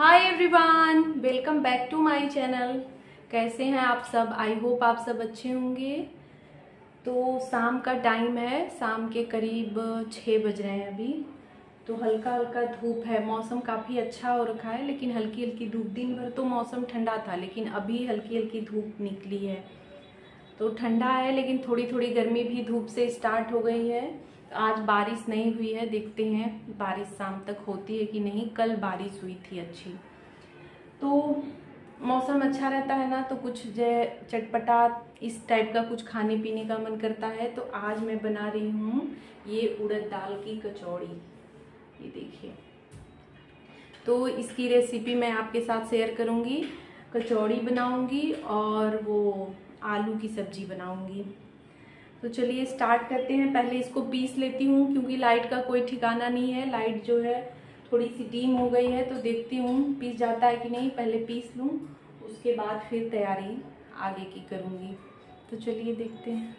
Hi everyone welcome back to my channel कैसे हैं आप सब आई होप आप सब अच्छे होंगे तो शाम का टाइम है शाम के करीब छः बज रहे हैं अभी तो हल्का हल्का धूप है मौसम काफ़ी अच्छा हो रखा है लेकिन हल्की हल्की धूप दिन भर तो मौसम ठंडा था लेकिन अभी हल्की हल्की धूप निकली है तो ठंडा है लेकिन थोड़ी थोड़ी गर्मी भी धूप से स्टार्ट हो गई है आज बारिश नहीं हुई है देखते हैं बारिश शाम तक होती है कि नहीं कल बारिश हुई थी अच्छी तो मौसम अच्छा रहता है ना तो कुछ जय चटपटा इस टाइप का कुछ खाने पीने का मन करता है तो आज मैं बना रही हूँ ये उड़द दाल की कचौड़ी ये देखिए तो इसकी रेसिपी मैं आपके साथ शेयर करूँगी कचौड़ी बनाऊँगी और वो आलू की सब्जी बनाऊँगी तो चलिए स्टार्ट करते हैं पहले इसको पीस लेती हूँ क्योंकि लाइट का कोई ठिकाना नहीं है लाइट जो है थोड़ी सी डीम हो गई है तो देखती हूँ पीस जाता है कि नहीं पहले पीस लूँ उसके बाद फिर तैयारी आगे की करूँगी तो चलिए देखते हैं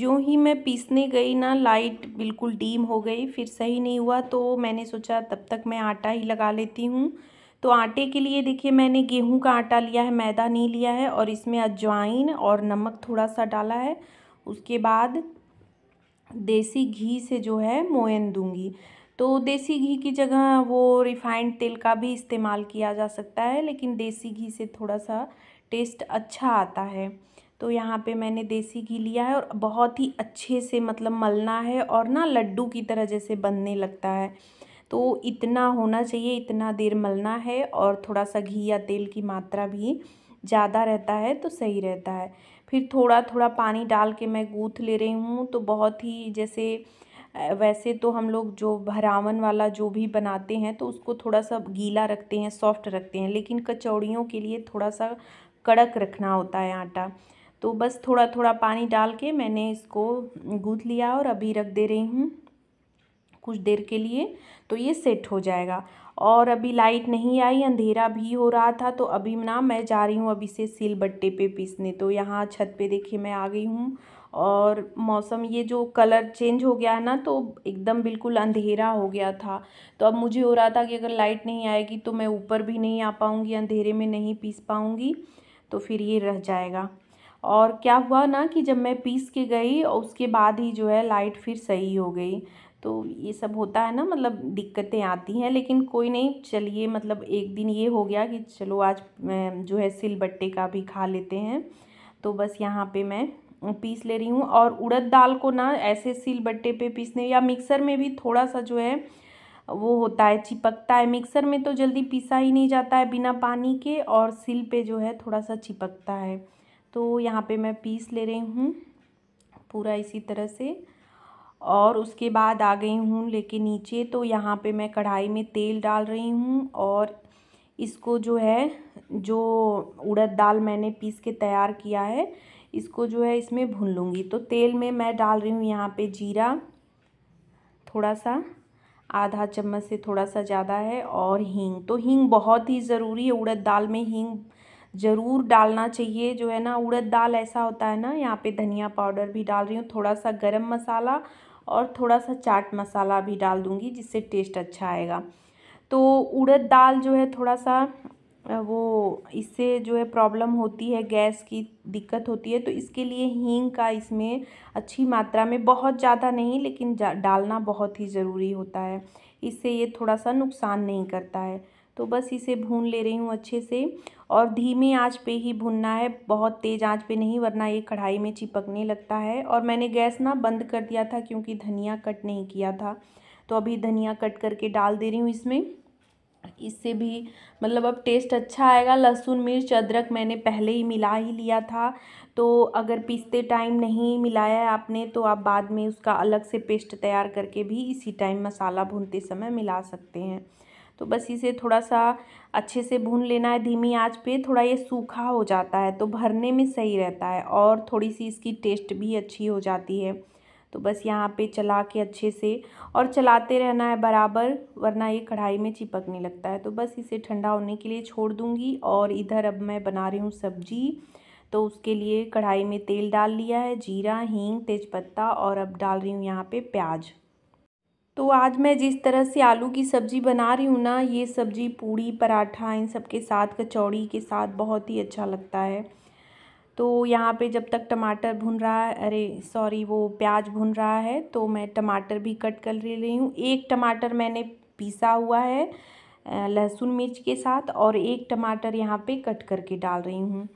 जो ही मैं पीसने गई ना लाइट बिल्कुल डीम हो गई फिर सही नहीं हुआ तो मैंने सोचा तब तक मैं आटा ही लगा लेती हूँ तो आटे के लिए देखिए मैंने गेहूं का आटा लिया है मैदा नहीं लिया है और इसमें अजवाइन और नमक थोड़ा सा डाला है उसके बाद देसी घी से जो है मोयन दूंगी तो देसी घी की जगह वो रिफाइंड तेल का भी इस्तेमाल किया जा सकता है लेकिन देसी घी से थोड़ा सा टेस्ट अच्छा आता है तो यहाँ पे मैंने देसी घी लिया है और बहुत ही अच्छे से मतलब मलना है और ना लड्डू की तरह जैसे बनने लगता है तो इतना होना चाहिए इतना देर मलना है और थोड़ा सा घी या तेल की मात्रा भी ज़्यादा रहता है तो सही रहता है फिर थोड़ा थोड़ा पानी डाल के मैं गूँथ ले रही हूँ तो बहुत ही जैसे वैसे तो हम लोग जो भरावन वाला जो भी बनाते हैं तो उसको थोड़ा सा गीला रखते हैं सॉफ्ट रखते हैं लेकिन कचौड़ियों के लिए थोड़ा सा कड़क रखना होता है आटा तो बस थोड़ा थोड़ा पानी डाल के मैंने इसको गूँथ लिया और अभी रख दे रही हूँ कुछ देर के लिए तो ये सेट हो जाएगा और अभी लाइट नहीं आई अंधेरा भी हो रहा था तो अभी ना मैं जा रही हूँ अभी से सिल बट्टे पे पीसने तो यहाँ छत पे देखिए मैं आ गई हूँ और मौसम ये जो कलर चेंज हो गया है ना तो एकदम बिल्कुल अंधेरा हो गया था तो अब मुझे हो रहा था कि अगर लाइट नहीं आएगी तो मैं ऊपर भी नहीं आ पाऊँगी अंधेरे में नहीं पीस पाऊँगी तो फिर ये रह जाएगा और क्या हुआ ना कि जब मैं पीस के गई और उसके बाद ही जो है लाइट फिर सही हो गई तो ये सब होता है ना मतलब दिक्कतें आती हैं लेकिन कोई नहीं चलिए मतलब एक दिन ये हो गया कि चलो आज जो है सिलबट्टे का भी खा लेते हैं तो बस यहाँ पे मैं पीस ले रही हूँ और उड़द दाल को ना ऐसे सिलबट्टे पे पीसने या मिक्सर में भी थोड़ा सा जो है वो होता है चिपकता है मिक्सर में तो जल्दी पीसा ही नहीं जाता है बिना पानी के और सिल पे जो है थोड़ा सा चिपकता है तो यहाँ पे मैं पीस ले रही हूँ पूरा इसी तरह से और उसके बाद आ गई हूँ लेके नीचे तो यहाँ पे मैं कढ़ाई में तेल डाल रही हूँ और इसको जो है जो उड़द दाल मैंने पीस के तैयार किया है इसको जो है इसमें भून लूँगी तो तेल में मैं डाल रही हूँ यहाँ पे जीरा थोड़ा सा आधा चम्मच से थोड़ा सा ज़्यादा है और हींग तो हींग बहुत ही ज़रूरी है उड़द दाल में हींग ज़रूर डालना चाहिए जो है ना उड़द दाल ऐसा होता है ना यहाँ पे धनिया पाउडर भी डाल रही हूँ थोड़ा सा गरम मसाला और थोड़ा सा चाट मसाला भी डाल दूँगी जिससे टेस्ट अच्छा आएगा तो उड़द दाल जो है थोड़ा सा वो इससे जो है प्रॉब्लम होती है गैस की दिक्कत होती है तो इसके लिए हींग का इसमें अच्छी मात्रा में बहुत ज़्यादा नहीं लेकिन डालना बहुत ही ज़रूरी होता है इससे ये थोड़ा सा नुकसान नहीं करता है तो बस इसे भून ले रही हूँ अच्छे से और धीमे आंच पे ही भुनना है बहुत तेज़ आंच पे नहीं वरना ये कढ़ाई में चिपकने लगता है और मैंने गैस ना बंद कर दिया था क्योंकि धनिया कट नहीं किया था तो अभी धनिया कट करके डाल दे रही हूँ इसमें इससे भी मतलब अब टेस्ट अच्छा आएगा लहसुन मिर्च अदरक मैंने पहले ही मिला ही लिया था तो अगर पीसते टाइम नहीं मिलाया है आपने तो आप बाद में उसका अलग से पेस्ट तैयार करके भी इसी टाइम मसाला भूनते समय मिला सकते हैं तो बस इसे थोड़ा सा अच्छे से भून लेना है धीमी आंच पे थोड़ा ये सूखा हो जाता है तो भरने में सही रहता है और थोड़ी सी इसकी टेस्ट भी अच्छी हो जाती है तो बस यहाँ पे चला के अच्छे से और चलाते रहना है बराबर वरना ये कढ़ाई में चिपकने लगता है तो बस इसे ठंडा होने के लिए छोड़ दूँगी और इधर अब मैं बना रही हूँ सब्जी तो उसके लिए कढ़ाई में तेल डाल लिया है जीरा हींग तेज़पत्ता और अब डाल रही हूँ यहाँ पे प्याज तो आज मैं जिस तरह से आलू की सब्ज़ी बना रही हूँ ना ये सब्ज़ी पूड़ी पराठा इन सब के साथ कचौड़ी के साथ बहुत ही अच्छा लगता है तो यहाँ पे जब तक टमाटर भुन रहा है अरे सॉरी वो प्याज भुन रहा है तो मैं टमाटर भी कट कर ले रही हूँ एक टमाटर मैंने पीसा हुआ है लहसुन मिर्च के साथ और एक टमाटर यहाँ पे कट करके डाल रही हूँ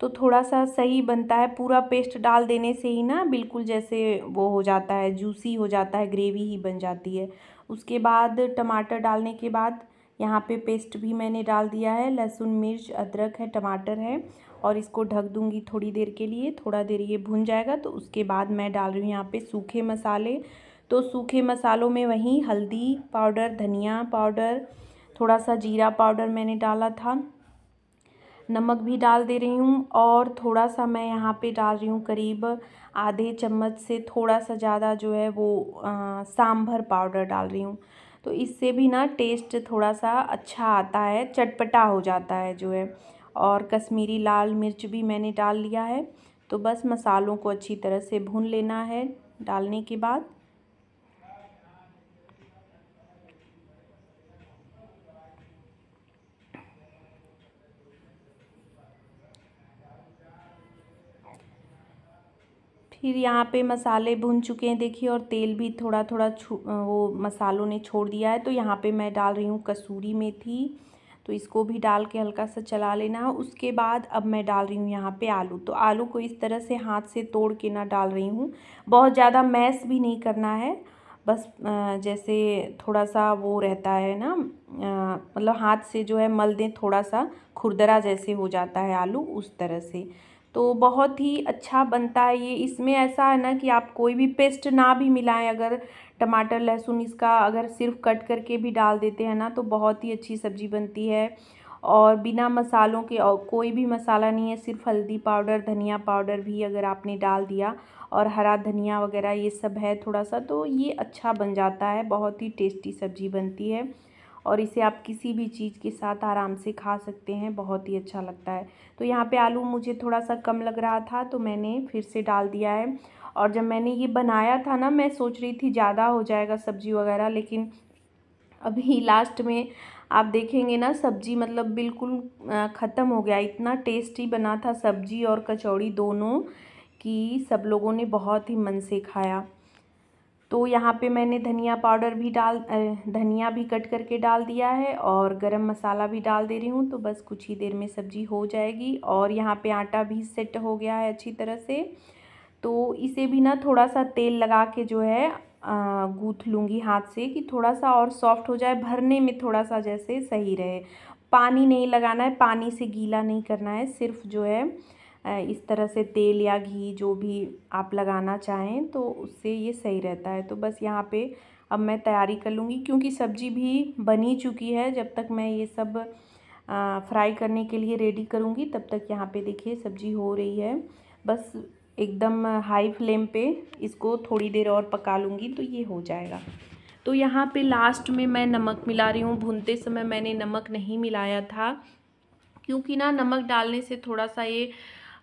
तो थोड़ा सा सही बनता है पूरा पेस्ट डाल देने से ही ना बिल्कुल जैसे वो हो जाता है जूसी हो जाता है ग्रेवी ही बन जाती है उसके बाद टमाटर डालने के बाद यहाँ पे पेस्ट भी मैंने डाल दिया है लहसुन मिर्च अदरक है टमाटर है और इसको ढक दूंगी थोड़ी देर के लिए थोड़ा देर ये भुन जाएगा तो उसके बाद मैं डाल रही हूँ यहाँ पे सूखे मसाले तो सूखे मसालों में वहीं हल्दी पाउडर धनिया पाउडर थोड़ा सा जीरा पाउडर मैंने डाला था नमक भी डाल दे रही हूँ और थोड़ा सा मैं यहाँ पे डाल रही हूँ करीब आधे चम्मच से थोड़ा सा ज़्यादा जो है वो सांभर पाउडर डाल रही हूँ तो इससे भी ना टेस्ट थोड़ा सा अच्छा आता है चटपटा हो जाता है जो है और कश्मीरी लाल मिर्च भी मैंने डाल लिया है तो बस मसालों को अच्छी तरह से भून लेना है डालने के बाद फिर यहाँ पे मसाले भुन चुके हैं देखिए और तेल भी थोड़ा थोड़ा छू वो मसालों ने छोड़ दिया है तो यहाँ पे मैं डाल रही हूँ कसूरी मेथी तो इसको भी डाल के हल्का सा चला लेना है उसके बाद अब मैं डाल रही हूँ यहाँ पे आलू तो आलू को इस तरह से हाथ से तोड़ के ना डाल रही हूँ बहुत ज़्यादा मैस भी नहीं करना है बस जैसे थोड़ा सा वो रहता है ना मतलब हाथ से जो है मल दें थोड़ा सा खुरदरा जैसे हो जाता है आलू उस तरह से तो बहुत ही अच्छा बनता है ये इसमें ऐसा है ना कि आप कोई भी पेस्ट ना भी मिलाएं अगर टमाटर लहसुन इसका अगर सिर्फ कट करके भी डाल देते हैं ना तो बहुत ही अच्छी सब्ज़ी बनती है और बिना मसालों के और कोई भी मसाला नहीं है सिर्फ हल्दी पाउडर धनिया पाउडर भी अगर आपने डाल दिया और हरा धनिया वगैरह ये सब है थोड़ा सा तो ये अच्छा बन जाता है बहुत ही टेस्टी सब्ज़ी बनती है और इसे आप किसी भी चीज़ के साथ आराम से खा सकते हैं बहुत ही अच्छा लगता है तो यहाँ पे आलू मुझे थोड़ा सा कम लग रहा था तो मैंने फिर से डाल दिया है और जब मैंने ये बनाया था ना मैं सोच रही थी ज़्यादा हो जाएगा सब्ज़ी वगैरह लेकिन अभी लास्ट में आप देखेंगे ना सब्ज़ी मतलब बिल्कुल ख़त्म हो गया इतना टेस्टी बना था सब्ज़ी और कचौड़ी दोनों कि सब लोगों ने बहुत ही मन से खाया तो यहाँ पे मैंने धनिया पाउडर भी डाल धनिया भी कट करके डाल दिया है और गरम मसाला भी डाल दे रही हूँ तो बस कुछ ही देर में सब्ज़ी हो जाएगी और यहाँ पे आटा भी सेट हो गया है अच्छी तरह से तो इसे भी ना थोड़ा सा तेल लगा के जो है गूँथ लूँगी हाथ से कि थोड़ा सा और सॉफ्ट हो जाए भरने में थोड़ा सा जैसे सही रहे पानी नहीं लगाना है पानी से गीला नहीं करना है सिर्फ जो है इस तरह से तेल या घी जो भी आप लगाना चाहें तो उससे ये सही रहता है तो बस यहाँ पे अब मैं तैयारी कर लूँगी क्योंकि सब्ज़ी भी बनी चुकी है जब तक मैं ये सब फ्राई करने के लिए रेडी करूँगी तब तक यहाँ पे देखिए सब्ज़ी हो रही है बस एकदम हाई फ्लेम पे इसको थोड़ी देर और पका लूँगी तो ये हो जाएगा तो यहाँ पे लास्ट में मैं नमक मिला रही हूँ भूनते समय मैंने नमक नहीं मिलाया था क्योंकि ना नमक डालने से थोड़ा सा ये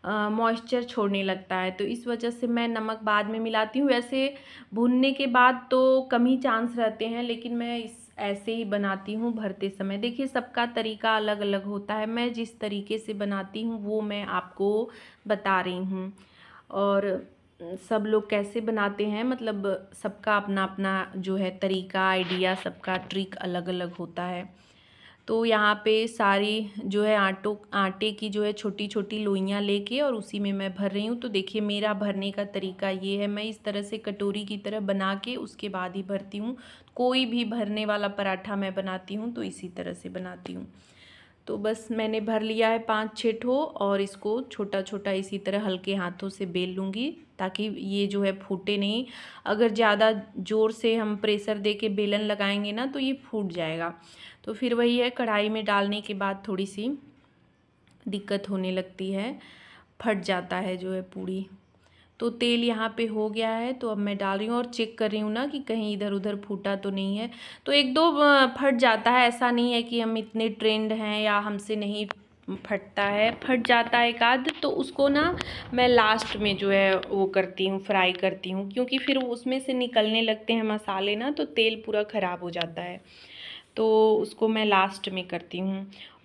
मॉइस्चर छोड़ने लगता है तो इस वजह से मैं नमक बाद में मिलाती हूँ वैसे भुनने के बाद तो कम ही चांस रहते हैं लेकिन मैं इस ऐसे ही बनाती हूँ भरते समय देखिए सबका तरीका अलग अलग होता है मैं जिस तरीके से बनाती हूँ वो मैं आपको बता रही हूँ और सब लोग कैसे बनाते हैं मतलब सबका अपना अपना जो है तरीका आइडिया सबका ट्रिक अलग अलग होता है तो यहाँ पे सारी जो है आटो आटे की जो है छोटी छोटी लोइयाँ लेके और उसी में मैं भर रही हूँ तो देखिए मेरा भरने का तरीका ये है मैं इस तरह से कटोरी की तरह बना के उसके बाद ही भरती हूँ कोई भी भरने वाला पराठा मैं बनाती हूँ तो इसी तरह से बनाती हूँ तो बस मैंने भर लिया है पाँच छः ठो और इसको छोटा छोटा इसी तरह हल्के हाथों से बेल लूँगी ताकि ये जो है फूटे नहीं अगर ज़्यादा ज़ोर से हम प्रेशर दे के बेलन लगाएंगे ना तो ये फूट जाएगा तो फिर वही है कढ़ाई में डालने के बाद थोड़ी सी दिक्कत होने लगती है फट जाता है जो है पूड़ी तो तेल यहाँ पे हो गया है तो अब मैं डाल रही हूँ और चेक कर रही हूँ ना कि कहीं इधर उधर फूटा तो नहीं है तो एक दो फट जाता है ऐसा नहीं है कि हम इतने ट्रेंड हैं या हमसे नहीं फटता है फट जाता है एक आध तो उसको ना मैं लास्ट में जो है वो करती हूँ फ्राई करती हूँ क्योंकि फिर उसमें से निकलने लगते हैं मसाले ना तो तेल पूरा ख़राब हो जाता है तो उसको मैं लास्ट में करती हूँ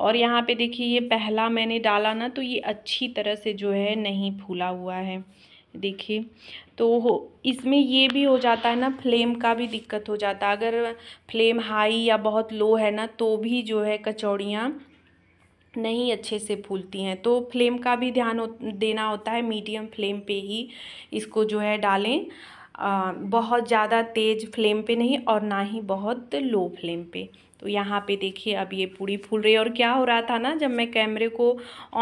और यहाँ पे देखिए ये पहला मैंने डाला ना तो ये अच्छी तरह से जो है नहीं फूला हुआ है देखिए तो इसमें ये भी हो जाता है ना फ्लेम का भी दिक्कत हो जाता है अगर फ्लेम हाई या बहुत लो है ना तो भी जो है कचौड़ियाँ नहीं अच्छे से फूलती हैं तो फ्लेम का भी ध्यान देना होता है मीडियम फ्लेम पे ही इसको जो है डालें आ, बहुत ज़्यादा तेज़ फ्लेम पे नहीं और ना ही बहुत लो फ्लेम पे तो यहाँ पे देखिए अब ये पूरी फूल रही है और क्या हो रहा था ना जब मैं कैमरे को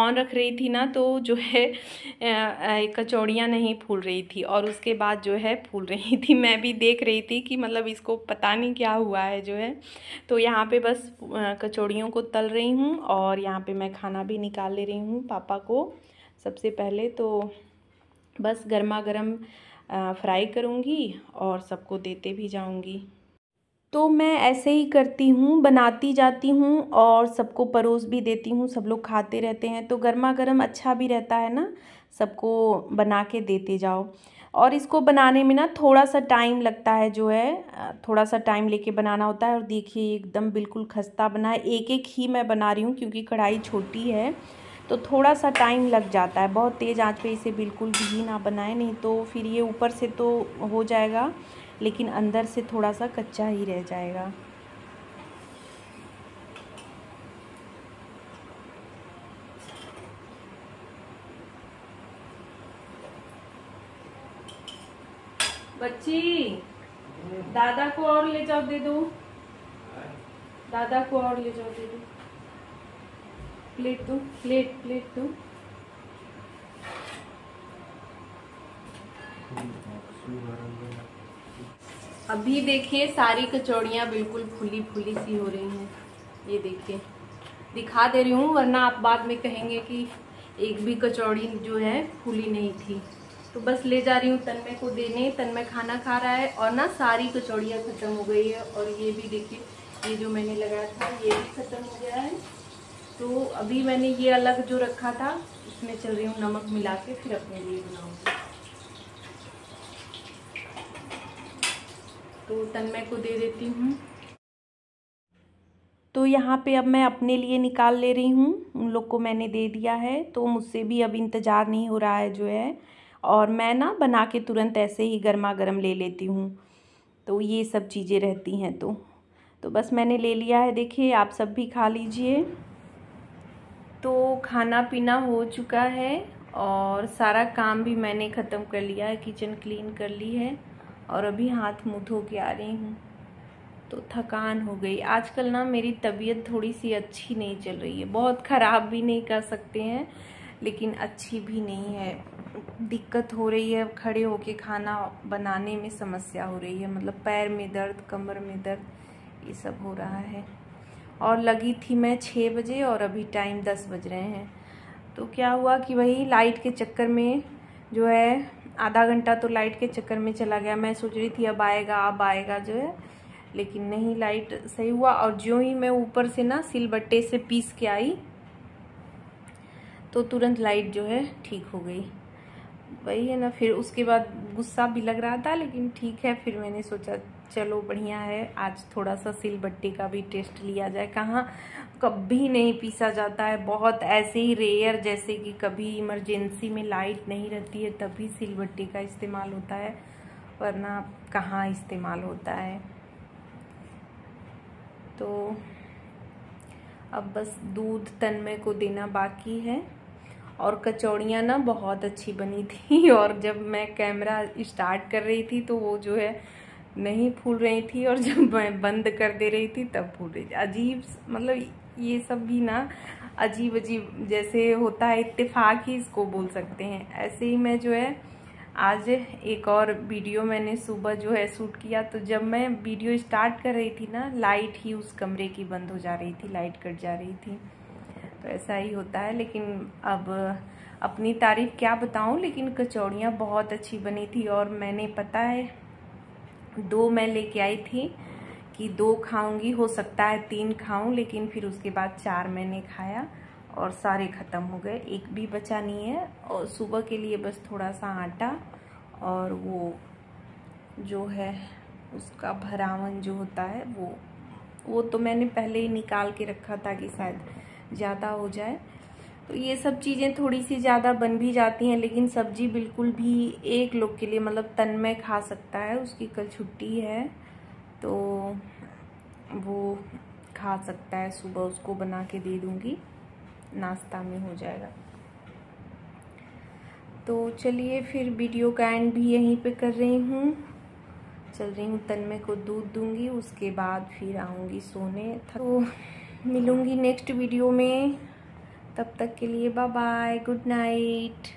ऑन रख रही थी ना तो जो है कचौड़ियाँ नहीं फूल रही थी और उसके बाद जो है फूल रही थी मैं भी देख रही थी कि मतलब इसको पता नहीं क्या हुआ है जो है तो यहाँ पे बस कचौड़ियों को तल रही हूँ और यहाँ पे मैं खाना भी निकाल ले रही हूँ पापा को सबसे पहले तो बस गर्मा गर्म फ्राई करूँगी और सबको देते भी जाऊँगी तो मैं ऐसे ही करती हूँ बनाती जाती हूँ और सबको परोस भी देती हूँ सब लोग खाते रहते हैं तो गर्मा गर्म अच्छा भी रहता है ना सबको बना के देते जाओ और इसको बनाने में ना थोड़ा सा टाइम लगता है जो है थोड़ा सा टाइम लेके बनाना होता है और देखिए एकदम बिल्कुल खस्ता बना है एक एक ही मैं बना रही हूँ क्योंकि कढ़ाई छोटी है तो थोड़ा सा टाइम लग जाता है बहुत तेज़ आँच पे इसे बिल्कुल भी ना बनाए नहीं तो फिर ये ऊपर से तो हो जाएगा लेकिन अंदर से थोड़ा सा कच्चा ही रह जाएगा बच्ची दादा को और ले जाओ दे दो दादा को और ले जाओ दे दो प्लेट दो प्लेट प्लेट दो Thank हम्म, you. अभी देखिए सारी कचौड़ियाँ बिल्कुल फूली फूली सी हो रही हैं ये देखिए दिखा दे रही हूँ वरना आप बाद में कहेंगे कि एक भी कचौड़ी जो है फूली नहीं थी तो बस ले जा रही हूँ तन्मय को देने तन्मय खाना खा रहा है और ना सारी कचौड़ियाँ ख़त्म हो गई है और ये भी देखिए ये जो मैंने लगाया था ये भी ख़त्म हो गया है तो अभी मैंने ये अलग जो रखा था इसमें चल रही हूँ नमक मिला के फिर अपने लिए बनाऊँगी तो तन्मय को दे देती हूँ तो यहाँ पे अब मैं अपने लिए निकाल ले रही हूँ उन लोग को मैंने दे दिया है तो मुझसे भी अब इंतज़ार नहीं हो रहा है जो है और मैं ना बना के तुरंत ऐसे ही गर्मा गर्म ले लेती हूँ तो ये सब चीज़ें रहती हैं तो तो बस मैंने ले लिया है देखिए आप सब भी खा लीजिए तो खाना पीना हो चुका है और सारा काम भी मैंने ख़त्म कर लिया है किचन क्लीन कर ली है और अभी हाथ मुँह धो के आ रही हूँ तो थकान हो गई आजकल ना मेरी तबीयत थोड़ी सी अच्छी नहीं चल रही है बहुत ख़राब भी नहीं कर सकते हैं लेकिन अच्छी भी नहीं है दिक्कत हो रही है खड़े होके खाना बनाने में समस्या हो रही है मतलब पैर में दर्द कमर में दर्द ये सब हो रहा है और लगी थी मैं छः बजे और अभी टाइम दस बज रहे हैं तो क्या हुआ कि वही लाइट के चक्कर में जो है आधा घंटा तो लाइट के चक्कर में चला गया मैं सोच रही थी अब आएगा अब आएगा जो है लेकिन नहीं लाइट सही हुआ और जो ही मैं ऊपर से ना सिलबट्टे से पीस के आई तो तुरंत लाइट जो है ठीक हो गई वही है ना फिर उसके बाद गुस्सा भी लग रहा था लेकिन ठीक है फिर मैंने सोचा चलो बढ़िया है आज थोड़ा सा सिल बट्टी का भी टेस्ट लिया जाए कहाँ कभी नहीं पीसा जाता है बहुत ऐसे ही रेयर जैसे कि कभी इमरजेंसी में लाइट नहीं रहती है तभी सिल बट्टी का इस्तेमाल होता है वरना कहाँ इस्तेमाल होता है तो अब बस दूध तनमय को देना बाकी है और कचौड़ियाँ ना बहुत अच्छी बनी थी और जब मैं कैमरा स्टार्ट कर रही थी तो वो जो है नहीं फूल रही थी और जब मैं बंद कर दे रही थी तब फूल रही थी अजीब मतलब ये सब भी ना अजीब अजीब जैसे होता है इत्तेफाक ही इसको बोल सकते हैं ऐसे ही मैं जो है आज एक और वीडियो मैंने सुबह जो है शूट किया तो जब मैं वीडियो स्टार्ट कर रही थी ना लाइट ही उस कमरे की बंद हो जा रही थी लाइट कट जा रही थी तो ऐसा ही होता है लेकिन अब अपनी तारीफ क्या बताऊं लेकिन कचौड़ियाँ बहुत अच्छी बनी थी और मैंने पता है दो मैं लेके आई थी कि दो खाऊंगी हो सकता है तीन खाऊं लेकिन फिर उसके बाद चार मैंने खाया और सारे ख़त्म हो गए एक भी बचा नहीं है और सुबह के लिए बस थोड़ा सा आटा और वो जो है उसका भरावन जो होता है वो वो तो मैंने पहले ही निकाल के रखा था कि शायद ज़्यादा हो जाए तो ये सब चीज़ें थोड़ी सी ज़्यादा बन भी जाती हैं लेकिन सब्जी बिल्कुल भी एक लोग के लिए मतलब तन में खा सकता है उसकी कल छुट्टी है तो वो खा सकता है सुबह उसको बना के दे दूँगी नाश्ता में हो जाएगा तो चलिए फिर वीडियो का एंड भी यहीं पे कर रही हूँ चल रही हूँ तन्मय को दूध दूंगी उसके बाद फिर आऊँगी सोने तो मिलूँगी नेक्स्ट वीडियो में तब तक के लिए बाय बाय गुड नाइट